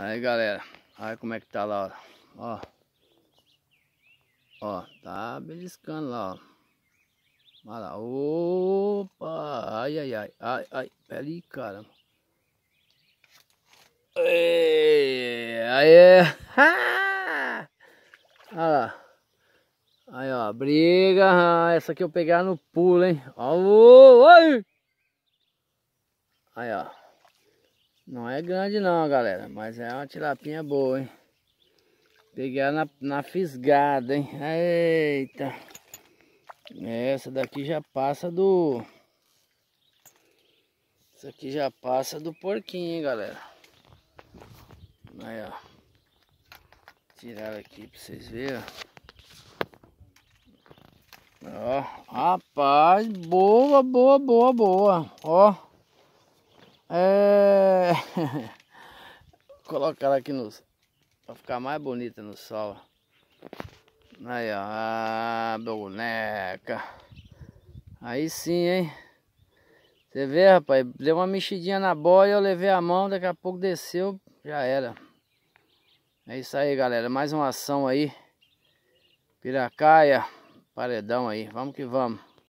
Aí galera, olha como é que tá lá, ó. Ó, tá beliscando lá, ó. Olha lá, opa, ai, ai, ai, ai, ai, peraí, caramba. Aê, aê, Olha lá. Aí, ó, briga, ah, essa aqui eu pegar no pulo, hein. Ó, ai. Aí, ó. Não é grande não, galera. Mas é uma tilapinha boa, hein? Peguei ela na, na fisgada, hein? Eita! Essa daqui já passa do... Essa aqui já passa do porquinho, hein, galera? Aí, ó. Tirar aqui pra vocês verem, Ó, rapaz, boa, boa, boa, boa. Ó. É... É. colocar lá aqui no, para ficar mais bonita no sol. Aí ó, a ah, boneca. Aí sim, hein? Você vê, rapaz, deu uma mexidinha na boia, eu levei a mão, daqui a pouco desceu, já era. É isso aí, galera, mais uma ação aí. Piracaia, paredão aí, vamos que vamos.